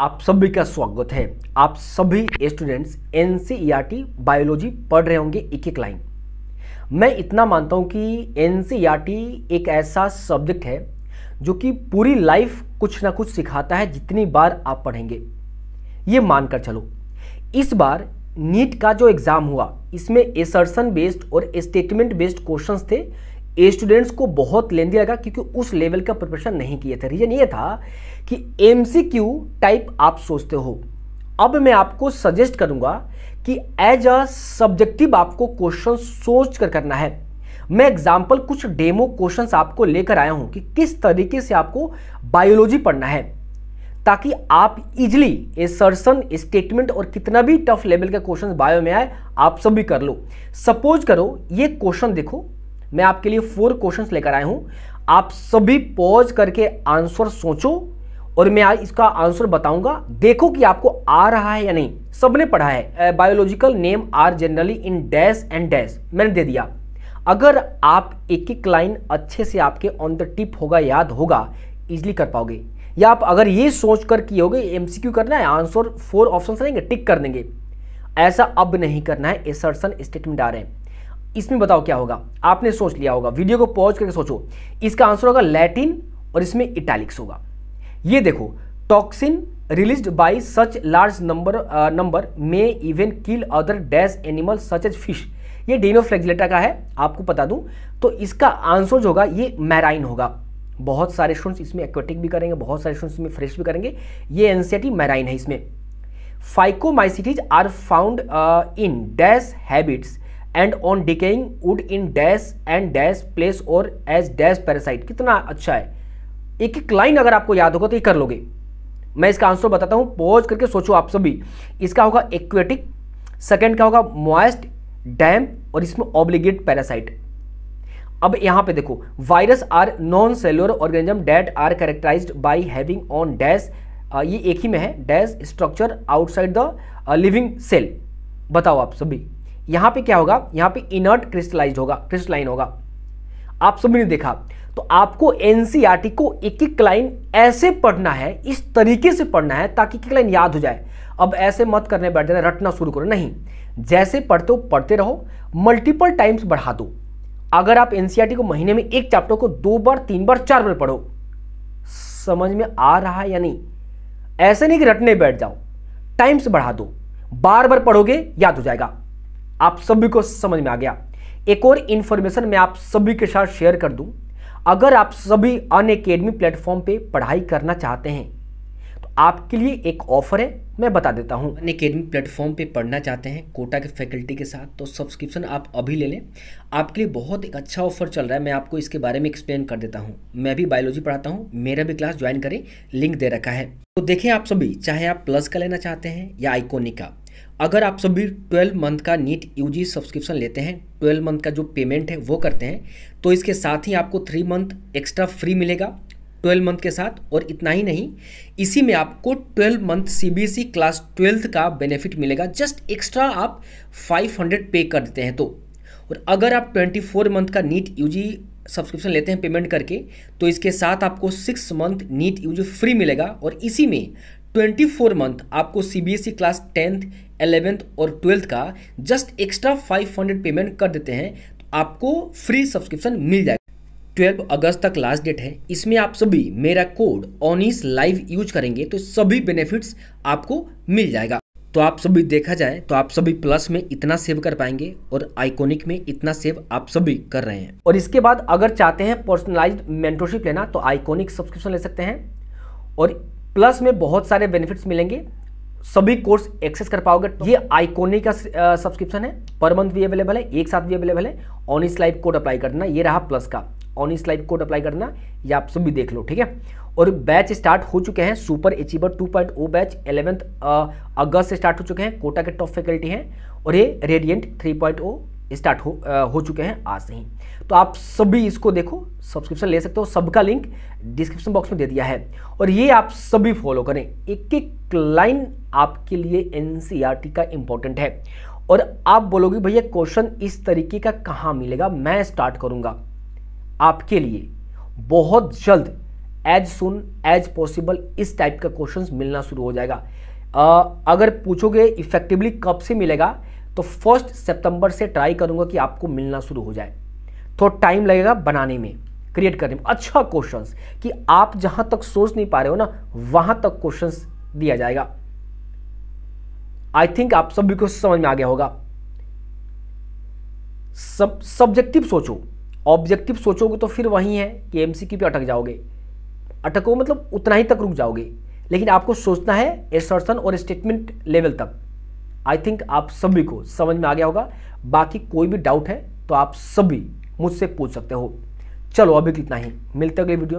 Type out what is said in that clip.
आप सभी का स्वागत है आप सभी स्टूडेंट्स एन बायोलॉजी पढ़ रहे होंगे एक एक लाइन मैं इतना मानता हूँ कि एन e एक ऐसा सब्जेक्ट है जो कि पूरी लाइफ कुछ ना कुछ सिखाता है जितनी बार आप पढ़ेंगे ये मानकर चलो इस बार नीट का जो एग्ज़ाम हुआ इसमें एसर्सन बेस्ड और स्टेटमेंट बेस्ड क्वेश्चंस थे स्टूडेंट्स को बहुत लेंदी लगा क्योंकि उस लेवल का प्रिपरेशन नहीं किए थे रीज़न ये था कि एम टाइप आप सोचते हो अब मैं आपको सजेस्ट करूंगा कि एज अ सब्जेक्टिव आपको क्वेश्चन सोच कर करना है मैं एग्जाम्पल कुछ डेमो क्वेश्चंस आपको लेकर आया हूं कि किस तरीके से आपको बायोलॉजी पढ़ना है ताकि आप इजिली एसर्सन स्टेटमेंट और कितना भी टफ लेवल का क्वेश्चन बायो में आए आप सब भी कर लो सपोज करो ये क्वेश्चन देखो मैं आपके लिए फोर क्वेश्चन लेकर आया हूं आप सभी पॉज करके आंसर सोचो और मैं इसका आंसर बताऊंगा देखो कि आपको आ रहा है या नहीं सबने पढ़ा है biological name are generally in dash and dash मैंने दे दिया अगर आप एक एक लाइन अच्छे से आपके ऑन द टिप होगा याद होगा इजली कर पाओगे या आप अगर ये सोच कर किए होगे एमसीक्यू करना है आंसर फोर ऑप्शन रहेंगे टिक कर देंगे ऐसा अब नहीं करना है एसर्सन स्टेटमेंट आ रहे हैं इसमें बताओ क्या होगा आपने सोच लिया होगा वीडियो को पॉज करके सोचो इसका आंसर होगा लैटिन और इसमें इटैलिक्स होगा ये देखो toxin release by such large number number may even kill other dash animal such as fish ये डेनोफ्लेक्सिलेटा का है आपको बता दूं तो इसका आंसर जो होगा ये मैराइन होगा बहुत सारे स्टूडेंट्स इसमें एक्वेटिक भी करेंगे बहुत सारे स्टूडेंट्स इसमें फ्रेश भी करेंगे ये एनसीआरटी मैराइन है इसमें phycomycetes are found in dash habits and on decaying wood in dash and dash place और एज डैश पैरासाइट कितना अच्छा है एक एक लाइन अगर आपको याद होगा तो ये कर लोगे मैं इसका आंसर बताता हूँ पॉज करके सोचो आप सभी इसका होगा एक्वेटिक सेकेंड का होगा मॉइस्ट डैम और इसमें ऑब्लिगेट पैरासाइट अब यहां पे देखो virus are non cellular organism that are characterize by having on dash ये एक ही में है dash structure outside the living cell बताओ आप सभी यहां पे क्या होगा यहां पे इनर्ट क्रिस्टलाइज होगा क्रिस्टलाइन होगा आप ने देखा तो आपको एनसीआरटी e को एक एक लाइन ऐसे पढ़ना है इस तरीके से पढ़ना है ताकि एक लाइन याद हो जाए अब ऐसे मत करने बैठ जाना रटना शुरू करो नहीं जैसे पढ़ते हो पढ़ते रहो मल्टीपल टाइम्स बढ़ा दो अगर आप एनसीआरटी e को महीने में एक चैप्टर को दो बार तीन बार चार बार पढ़ो समझ में आ रहा है या नहीं ऐसे नहीं कि रटने बैठ जाओ टाइम्स बढ़ा दो बार बार पढ़ोगे याद हो जाएगा आप सभी को समझ में आ गया एक और इन्फॉर्मेशन मैं आप सभी के साथ शेयर कर दूं अगर आप सभी अन एकेडमी प्लेटफॉर्म पे पढ़ाई करना चाहते हैं तो आपके लिए एक ऑफर है मैं बता देता हूँ अन एकेडमी प्लेटफॉर्म पे पढ़ना चाहते हैं कोटा के फैकल्टी के साथ तो सब्सक्रिप्शन आप अभी ले लें आपके लिए बहुत एक अच्छा ऑफर चल रहा है मैं आपको इसके बारे में एक्सप्लेन कर देता हूँ मैं भी बायोलॉजी पढ़ाता हूँ मेरा भी क्लास ज्वाइन करें लिंक दे रखा है तो देखें आप सभी चाहे आप प्लस का लेना चाहते हैं या आइकोनिक का अगर आप सभी ट्वेल्व मंथ का नीट यूजी सब्सक्रिप्शन लेते हैं ट्वेल्व मंथ का जो पेमेंट है वो करते हैं तो इसके साथ ही आपको थ्री मंथ एक्स्ट्रा फ्री मिलेगा ट्वेल्व मंथ के साथ और इतना ही नहीं इसी में आपको twelve month CBSE class twelfth का बेनिफिट मिलेगा जस्ट एक्स्ट्रा आप फाइव हंड्रेड पे कर देते हैं तो और अगर आप ट्वेंटी फोर मंथ का नीट यू सब्सक्रिप्शन लेते हैं पेमेंट करके तो इसके साथ आपको six month NEET U free मिलेगा और इसी में ट्वेंटी फोर मंथ आपको C B S E class tenth eleventh और ट्वेल्थ का just extra five hundred payment कर देते हैं तो आपको फ्री सब्सक्रिप्शन मिल जाएगा ट्वेल्व अगस्त तक लास्ट डेट है इसमें आप सभी मेरा कोड ऑनिस लाइव यूज करेंगे तो सभी बेनिफिट्स आपको मिल जाएगा तो आप सभी देखा जाए तो आप सभी प्लस में इतना सेव कर पाएंगे और आइकोनिक में इतना सेव आप सभी कर रहे हैं और इसके बाद अगर चाहते हैं पर्सनलाइज्ड मेंटरशिप लेना तो आइकोनिक सब्सक्रिप्शन ले सकते हैं और प्लस में बहुत सारे बेनिफिट्स मिलेंगे सभी कोर्स एक्सेस कर पाओगे ये आइकोनिक का सब्सक्रिप्शन है पर मंथ भी अवेलेबल है एक साथ भी अवेलेबल है ऑनिस लाइव कोड अप्लाई करना ये रहा प्लस का ऑनिस लाइव कोड अप्लाई करना ये आप सभी देख लो ठीक है और बैच स्टार्ट हो चुके हैं सुपर अचीवर 2.0 बैच इलेवेंथ अगस्त से स्टार्ट हो चुके हैं कोटा के टॉप फैकल्टी हैं और ये रेडियंट 3.0 स्टार्ट हो आ, हो चुके हैं आज से ही तो आप सभी इसको देखो सब्सक्रिप्शन ले सकते हो सबका लिंक डिस्क्रिप्शन बॉक्स में दे दिया है और ये आप सभी फॉलो करें एक एक लाइन आपके लिए एन e का इंपॉर्टेंट है और आप बोलोगे भैया क्वेश्चन इस तरीके का कहाँ मिलेगा मैं स्टार्ट करूँगा आपके लिए बहुत जल्द एज सुन एज पॉसिबल इस टाइप का क्वेश्चन मिलना शुरू हो जाएगा आ, अगर पूछोगे इफेक्टिवली कब से मिलेगा तो फर्स्ट सितंबर से ट्राई करूंगा कि आपको मिलना शुरू हो जाए तो टाइम लगेगा बनाने में क्रिएट करने में अच्छा क्वेश्चन कि आप जहां तक सोच नहीं पा रहे हो ना वहां तक क्वेश्चन दिया जाएगा आई थिंक आप सभी को समझ में आ गया होगा सब सब्जेक्टिव सोचो ऑब्जेक्टिव सोचोगे तो फिर वही है कि एमसीक्यू पे अटक जाओगे अटको मतलब उतना ही तक रुक जाओगे लेकिन आपको सोचना है एसर्सन और स्टेटमेंट लेवल तक आई थिंक आप सभी को समझ में आ गया होगा बाकी कोई भी डाउट है तो आप सभी मुझसे पूछ सकते हो चलो अभी कितना ही मिलते अगले वीडियो